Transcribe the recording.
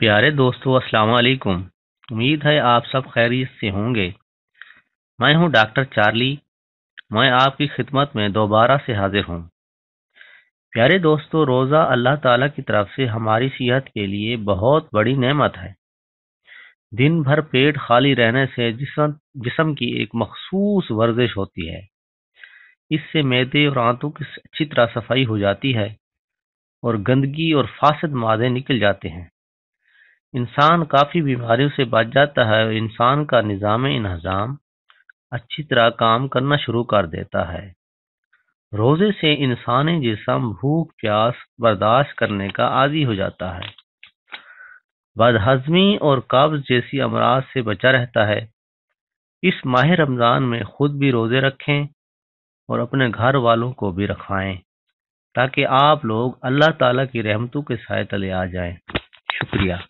प्यारे दोस्तों अस्सलाम वालेकुम उम्मीद है आप सब खैरियत से होंगे मैं हूं डॉक्टर चार्ली मैं आपकी खिदमत में दोबारा से हाजिर हूं प्यारे दोस्तों रोज़ा अल्लाह ताला की तरफ से हमारी सेहत के लिए बहुत बड़ी नेमत है दिन भर पेट खाली रहने से जिसम जिसम की एक मखसूस वर्जिश होती है इससे मैदे और आंतों की अच्छी तरह सफाई हो जाती है और गंदगी और फासद मादे निकल जाते हैं इंसान काफ़ी बीमारियों से बच जाता है। इंसान का निजाम इंहजाम अच्छी तरह काम करना शुरू कर देता है। रोज़े से इंसान जिसम भूख-प्यास बर्दाश्त करने का आदि हो जाता है। बदहज़मी और कब्ज़ जैसी अमराज से बचा रहता है। इस माह रमज़ान में खुद भी रोज़े रखें और अपने घर वालों को भी रखवाएँ, ताकि आप लोग अल्लाह ताला की रहमतों के साये तले आ जाए शुक्रिया।